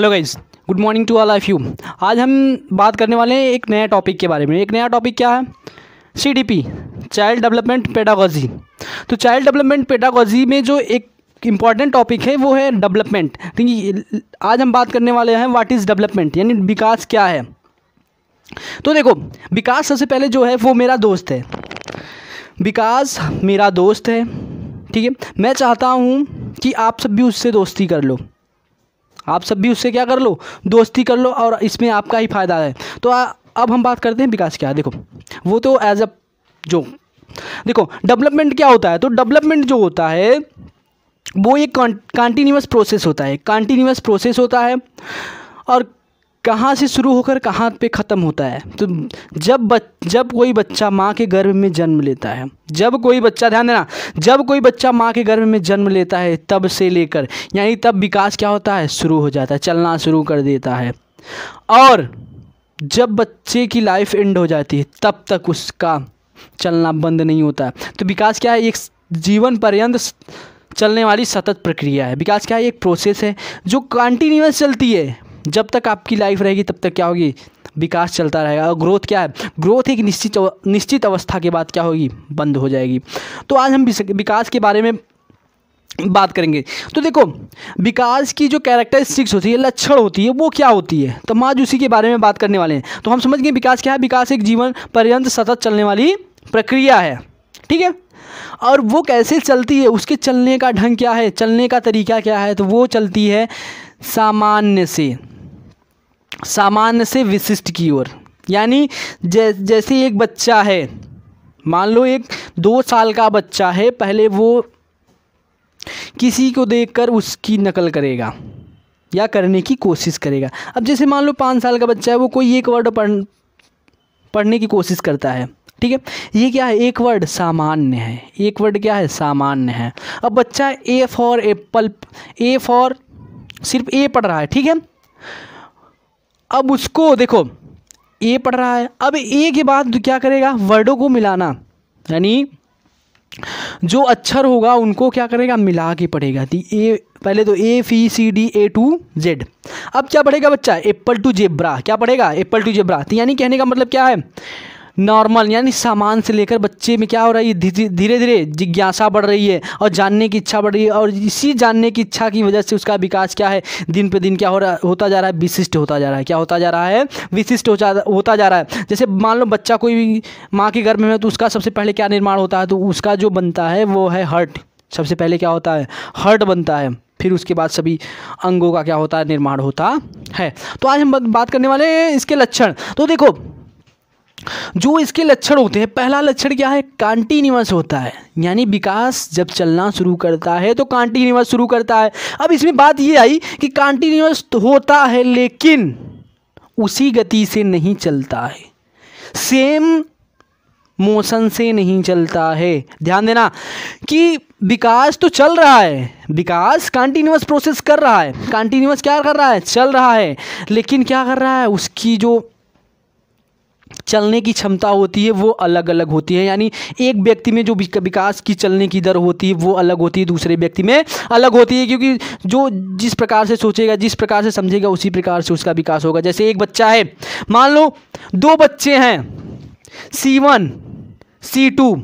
hello guys good morning to all of you आज हम बात करने वाले हैं एक नया टॉपिक के बारे में एक नया टॉपिक क्या है सी चाइल्ड डेवलपमेंट पेडागोजी तो चाइल्ड डेवलपमेंट पेडागोजी में जो एक इम्पॉर्टेंट टॉपिक है वो है डेवलपमेंट देखिए आज हम बात करने वाले हैं व्हाट इज़ डेवलपमेंट यानी विकास क्या है तो देखो विकास सबसे पहले जो है वो मेरा दोस्त है विकास मेरा दोस्त है ठीक है मैं चाहता हूँ कि आप सब भी उससे दोस्ती कर लो आप सब भी उससे क्या कर लो दोस्ती कर लो और इसमें आपका ही फ़ायदा है तो आ, अब हम बात करते हैं विकास क्या देखो वो तो एज अ जो देखो डेवलपमेंट क्या होता है तो डेवलपमेंट जो होता है वो एक कॉन्टीन्यूस प्रोसेस होता है कॉन्टीन्यूस प्रोसेस होता है और कहाँ से शुरू होकर कहाँ पे ख़त्म होता है तो जब बच जब कोई बच्चा माँ के गर्भ में जन्म लेता है जब कोई बच्चा ध्यान देना जब कोई बच्चा माँ के गर्भ में जन्म लेता है तब से लेकर यानी तब विकास क्या होता है शुरू हो जाता है चलना शुरू कर देता है और जब बच्चे की लाइफ एंड हो जाती है तब तक उसका चलना बंद नहीं होता तो विकास क्या है एक जीवन पर्यंत चलने वाली सतत प्रक्रिया है विकास क्या है एक प्रोसेस है जो कंटिन्यूस चलती है जब तक आपकी लाइफ रहेगी तब तक क्या होगी विकास चलता रहेगा और ग्रोथ क्या है ग्रोथ एक निश्चित निश्चित अवस्था के बाद क्या होगी बंद हो जाएगी तो आज हम विकास के बारे में बात करेंगे तो देखो विकास की जो कैरेक्टरिस्टिक्स होती है लक्षण होती है वो क्या होती है तो हम आज उसी के बारे में बात करने वाले हैं तो हम समझ गए विकास क्या है विकास एक जीवन पर्यंत सतत चलने वाली प्रक्रिया है ठीक है और वो कैसे चलती है उसके चलने का ढंग क्या है चलने का तरीका क्या है तो वो चलती है सामान्य से सामान्य से विशिष्ट की ओर यानी जै, जैसे एक बच्चा है मान लो एक दो साल का बच्चा है पहले वो किसी को देखकर उसकी नकल करेगा या करने की कोशिश करेगा अब जैसे मान लो पाँच साल का बच्चा है वो कोई एक वर्ड पढ़ पढ़ने की कोशिश करता है ठीक है ये क्या है एक वर्ड सामान्य है एक वर्ड क्या है सामान्य है अब बच्चा A for apple A for सिर्फ ए पढ़ रहा है ठीक है अब उसको देखो ए पढ़ रहा है अब ए के बाद तो क्या करेगा वर्डों को मिलाना यानी जो अक्षर होगा उनको क्या करेगा मिला के पढ़ेगा ए पहले तो A B C D A to Z अब क्या पढ़ेगा बच्चा एप्पल टू जेब्रा क्या पढ़ेगा एप्पल टू जेब्रा यानी कहने का मतलब क्या है नॉर्मल यानी सामान से लेकर बच्चे में क्या हो रहा है धीरे धीरे जिज्ञासा बढ़ रही है और जानने की इच्छा बढ़ रही है और इसी जानने की इच्छा की वजह से उसका विकास क्या है दिन पे दिन क्या हो रहा होता जा रहा है विशिष्ट होता जा रहा है क्या होता जा रहा है विशिष्ट हो जा होता जा रहा है जैसे मान लो बच्चा कोई भी माँ के घर में है तो उसका सबसे पहले क्या निर्माण होता है तो उसका जो बनता है वो है हर्ट सबसे पहले क्या होता है हर्ट बनता है फिर उसके बाद सभी अंगों का क्या होता है निर्माण होता है तो आज हम बात करने वाले हैं इसके लक्षण तो देखो जो इसके लक्षण होते हैं पहला लक्षण क्या है कॉन्टीन्यूस होता है यानी विकास जब चलना शुरू करता है तो कॉन्टीन्यूस शुरू करता है अब इसमें बात ये आई कि तो होता है लेकिन उसी गति से नहीं चलता है सेम मोशन से नहीं चलता है ध्यान देना कि विकास तो चल रहा है विकास कॉन्टीन्यूस प्रोसेस कर रहा है कॉन्टिन्यूस क्या कर रहा है चल रहा है लेकिन क्या कर रहा है उसकी जो चलने की क्षमता होती है वो अलग अलग होती है यानी एक व्यक्ति में जो विकास की चलने की दर होती है वो अलग होती है दूसरे व्यक्ति में अलग होती है क्योंकि जो जिस प्रकार से सोचेगा जिस प्रकार से समझेगा उसी प्रकार से उसका विकास होगा जैसे एक बच्चा है मान लो दो बच्चे हैं सी वन सी टू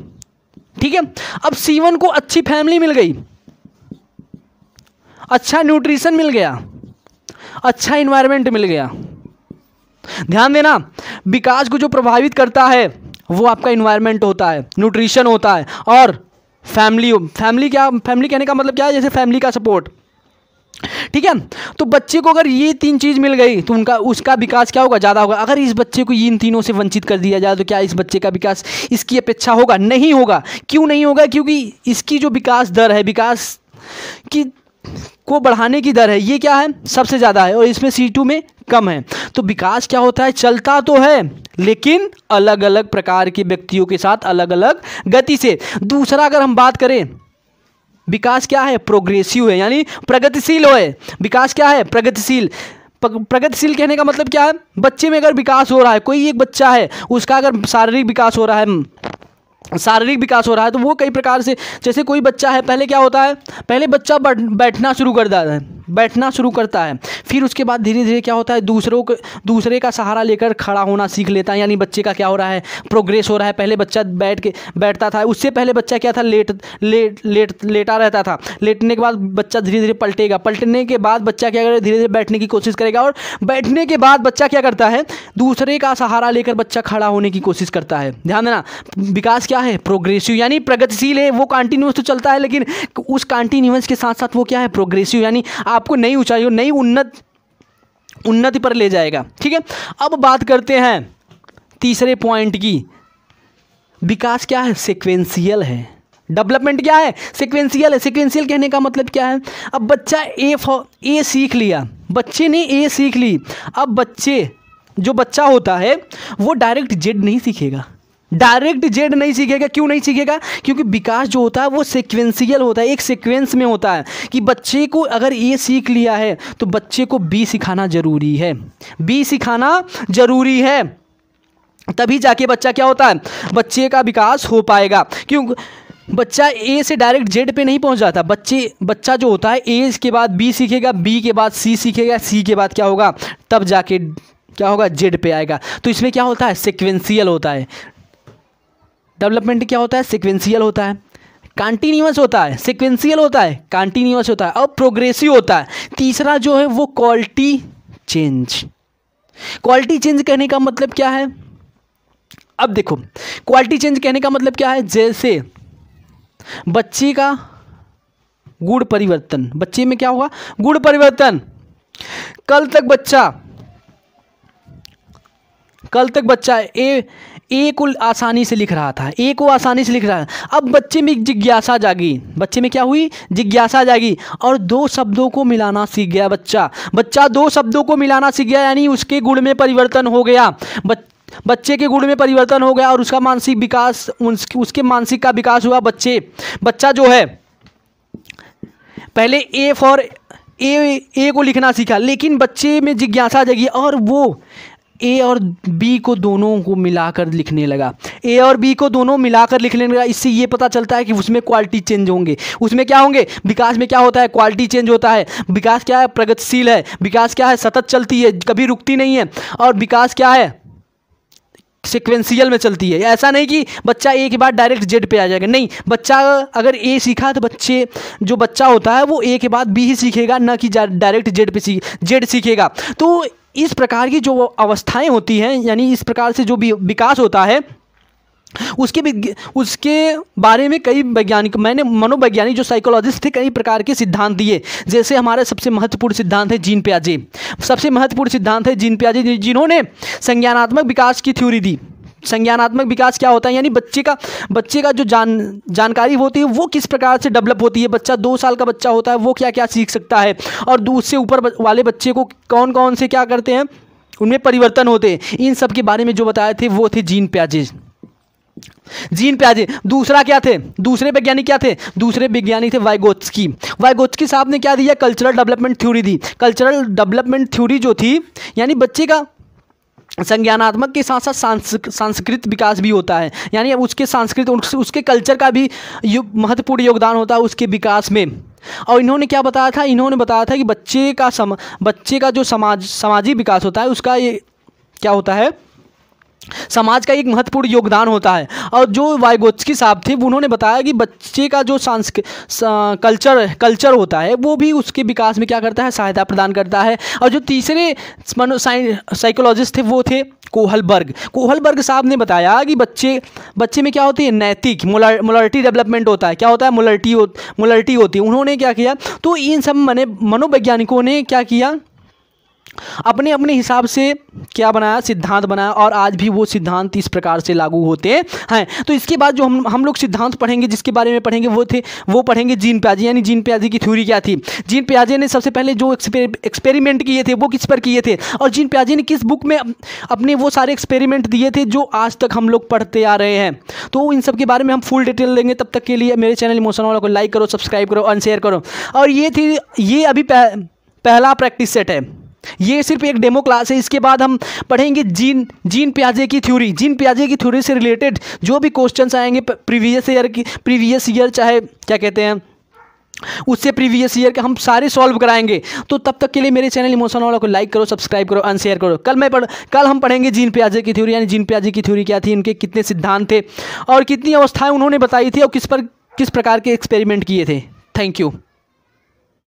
ठीक है अब सी वन को अच्छी फैमिली मिल गई अच्छा न्यूट्रिशन मिल गया अच्छा इन्वायरमेंट मिल गया ध्यान देना विकास को जो प्रभावित करता है वो आपका इन्वायरमेंट होता है न्यूट्रिशन होता है और फैमिली फैमिली क्या फैमिली कहने का मतलब क्या है जैसे फैमिली का सपोर्ट ठीक है तो बच्चे को अगर ये तीन चीज़ मिल गई तो उनका उसका विकास क्या होगा ज़्यादा होगा अगर इस बच्चे को इन तीनों से वंचित कर दिया जाए तो क्या इस बच्चे का विकास इसकी अपेक्षा होगा नहीं होगा क्यों नहीं होगा क्योंकि इसकी जो विकास दर है विकास की को बढ़ाने की दर है ये क्या है सबसे ज़्यादा है और इसमें सी टू में कम है तो विकास क्या होता है चलता तो है लेकिन अलग अलग प्रकार के व्यक्तियों के साथ अलग अलग गति से दूसरा अगर हम बात करें विकास क्या है प्रोग्रेसिव है यानी प्रगतिशील है विकास क्या है प्रगतिशील प्रगतिशील कहने का मतलब क्या है बच्चे में अगर विकास हो रहा है कोई एक बच्चा है उसका अगर शारीरिक विकास हो रहा है शारीरिक विकास हो रहा है तो वो कई प्रकार से जैसे कोई बच्चा है पहले क्या होता है पहले बच्चा बैठना शुरू कर देता है बैठना शुरू करता है फिर उसके बाद धीरे धीरे क्या होता है दूसरों को दूसरे का सहारा लेकर खड़ा होना सीख लेता है यानी बच्चे का क्या हो रहा है प्रोग्रेस हो रहा है पहले बच्चा बैठ के बैठता था उससे पहले बच्चा क्या था लेट लेट लेट लेटा रहता था लेटने के बाद बच्चा धीरे धीरे पलटेगा पलटने के बाद बच्चा क्या करेगा धीरे धीरे बैठने की कोशिश करेगा और बैठने के बाद बच्चा क्या करता है दूसरे का सहारा लेकर बच्चा खड़ा होने की कोशिश करता है ध्यान देना विकास क्या है प्रोग्रेसिव यानी प्रगतिशील है वो कॉन्टिन्यूस तो चलता है लेकिन उस कॉन्टिन्यूस के साथ साथ वो क्या है प्रोग्रेसिव यानी आप आपको नई ऊंचाई नई उन्नत उन्नति पर ले जाएगा ठीक है अब बात करते हैं तीसरे पॉइंट की विकास क्या है सिक्वेंसियल है डेवलपमेंट क्या है सिक्वेंसियल है सिक्वेंसियल कहने का मतलब क्या है अब बच्चा ए ए सीख लिया बच्चे ने ए सीख ली अब बच्चे जो बच्चा होता है वो डायरेक्ट जेड नहीं सीखेगा डायरेक्ट जेड नहीं सीखेगा क्यों नहीं सीखेगा क्योंकि विकास जो होता है वो सिक्वेंसियल होता है एक सिक्वेंस में होता है कि बच्चे को अगर ए सीख लिया है तो बच्चे को बी सिखाना ज़रूरी है बी सिखाना ज़रूरी है तभी जाके बच्चा क्या होता है बच्चे का विकास हो पाएगा क्यों बच्चा ए से डायरेक्ट जेड पे नहीं पहुंच जाता बच्चे बच्चा जो होता है ए के बाद बी सीखेगा बी के बाद सी सीखेगा सी के बाद क्या होगा तब जाके क्या होगा जेड पे आएगा तो इसमें क्या होता है सिक्वेंसियल होता है डेवलपमेंट क्या होता है सिक्वेंसियल होता है कॉन्टीन्यूस होता है सिक्वेंसियल होता है कॉन्टीन्यूस होता है और प्रोग्रेसिव होता है तीसरा जो है वो क्वालिटी चेंज क्वालिटी चेंज कहने का मतलब क्या है अब देखो क्वालिटी चेंज कहने का मतलब क्या है जैसे बच्चे का गुण परिवर्तन बच्चे में क्या होगा गुण परिवर्तन कल तक बच्चा कल तक बच्चा ए ए को आसानी से लिख रहा था ए को आसानी से लिख रहा था अब बच्चे में जिज्ञासा जागी बच्चे में क्या हुई जिज्ञासा जागी और दो शब्दों को मिलाना सीख गया बच्चा बच्चा दो शब्दों को मिलाना सीख गया यानी उसके गुण में परिवर्तन हो गया बच बच्चे के गुण में परिवर्तन हो गया और उसका मानसिक विकास उसके मानसिक का विकास हुआ बच्चे बच्चा जो है पहले ए फॉर ए ए को लिखना सीखा लेकिन बच्चे में जिज्ञासा जगी और वो ए और बी को दोनों को मिलाकर लिखने लगा ए और बी को दोनों मिलाकर लिखने लगा इससे ये पता चलता है कि उसमें क्वालिटी चेंज होंगे उसमें क्या होंगे विकास में क्या होता है क्वालिटी चेंज होता है विकास क्या है प्रगतिशील है विकास क्या है सतत चलती है कभी रुकती नहीं है और विकास क्या है सिक्वेंसियल में चलती है ऐसा नहीं कि बच्चा ए के बाद डायरेक्ट जेड पे आ जाएगा नहीं बच्चा अगर ए सीखा तो बच्चे जो बच्चा होता है वो ए के बाद बी ही सीखेगा ना कि डायरेक्ट जेड पे सीख जेड सीखेगा तो इस प्रकार की जो अवस्थाएं होती हैं यानी इस प्रकार से जो भी विकास होता है उसके उसके बारे में कई वैज्ञानिक मैंने मनोवैज्ञानिक जो साइकोलॉजिस्ट थे कई प्रकार के सिद्धांत दिए जैसे हमारे सबसे महत्वपूर्ण सिद्धांत है जीन प्याजे सबसे महत्वपूर्ण सिद्धांत है जीन प्याजे जिन्होंने संज्ञानात्मक विकास की थ्योरी दी संज्ञानात्मक विकास क्या होता है यानी बच्चे का बच्चे का जो जान जानकारी होती है वो किस प्रकार से डेवलप होती है बच्चा दो साल का बच्चा होता है वो क्या क्या सीख सकता है और उससे ऊपर वाले बच्चे को कौन कौन से क्या करते हैं उनमें परिवर्तन होते हैं इन सब के बारे में जो बताए थे वो थे जीन प्याजे जीन प्याजे दूसरा क्या थे दूसरे वैज्ञानिक क्या थे दूसरे वैज्ञानिक थे वाइगोत्स्की वाइगोत्स्की साहब ने क्या दिया कल्चरल डेवलपमेंट थ्योरी दी कल्चरल डेवलपमेंट थ्योरी जो थी यानी बच्चे का संज्ञानात्मक के साथ साथ सांस्कृतिक विकास भी होता है यानी अब उसके सांस्कृतिक उसके कल्चर का भी यो, महत्वपूर्ण योगदान होता है उसके विकास में और इन्होंने क्या बताया था इन्होंने बताया था कि बच्चे का सम बच्चे का जो समाज सामाजिक विकास होता है उसका ये क्या होता है समाज का एक महत्वपूर्ण योगदान होता है और जो वाइगोत्सकी साहब थे उन्होंने बताया कि बच्चे का जो सांस्कृ कल्चर कल्चर होता है वो भी उसके विकास में क्या करता है सहायता प्रदान करता है और जो तीसरे मनो साइकोलॉजिस्ट थे वो थे कोहलबर्ग कोहलबर्ग साहब ने बताया कि बच्चे बच्चे में क्या होती है नैतिक मोलरिटी डेवलपमेंट होता है क्या होता है मोलरिटी हो, मोलरिटी होती है उन्होंने क्या किया तो इन सब मने मनोवैज्ञानिकों ने क्या किया अपने अपने हिसाब से क्या बनाया सिद्धांत बनाया और आज भी वो सिद्धांत इस प्रकार से लागू होते हैं तो इसके बाद जो हम हम लोग सिद्धांत पढ़ेंगे जिसके बारे में पढ़ेंगे वो थे वो पढ़ेंगे जीन प्याजी यानी जीन प्याजी की थ्योरी क्या थी जीन प्याजी ने सबसे पहले जो एक्सपेरिमेंट किए थे वो किस पर किए थे और जीन प्याजी ने किस बुक में अपने वो सारे एक्सपेरिमेंट दिए थे जो आज तक हम लोग पढ़ते आ रहे हैं तो इन सब के बारे में हम फुल डिटेल देंगे तब तक के लिए मेरे चैनल इमोशन वालों को लाइक करो सब्सक्राइब करो अनशेयर करो और ये थी ये अभी पहला प्रैक्टिस सेट है ये सिर्फ एक डेमो क्लास है इसके बाद हम पढ़ेंगे जीन जीन प्याजे की थ्योरी जीन प्याजे की थ्योरी से रिलेटेड जो भी क्वेश्चंस आएंगे प्रीवियस ईयर की प्रीवियस ईयर चाहे क्या कहते हैं उससे प्रीवियस ईयर के हम सारे सॉल्व कराएंगे तो तब तक के लिए मेरे चैनल इमोशन वाला को लाइक करो सब्सक्राइब करो एंड शेयर करो कल मैं पढ़ कल हम पढ़ेंगे जीन प्याजे की थ्योरी यानी जीन प्याजे की थ्योरी क्या थी इनके कितने सिद्धांत थे और कितनी अवस्थाएं उन्होंने बताई थी और किस पर किस प्रकार के एक्सपेरिमेंट किए थे थैंक यू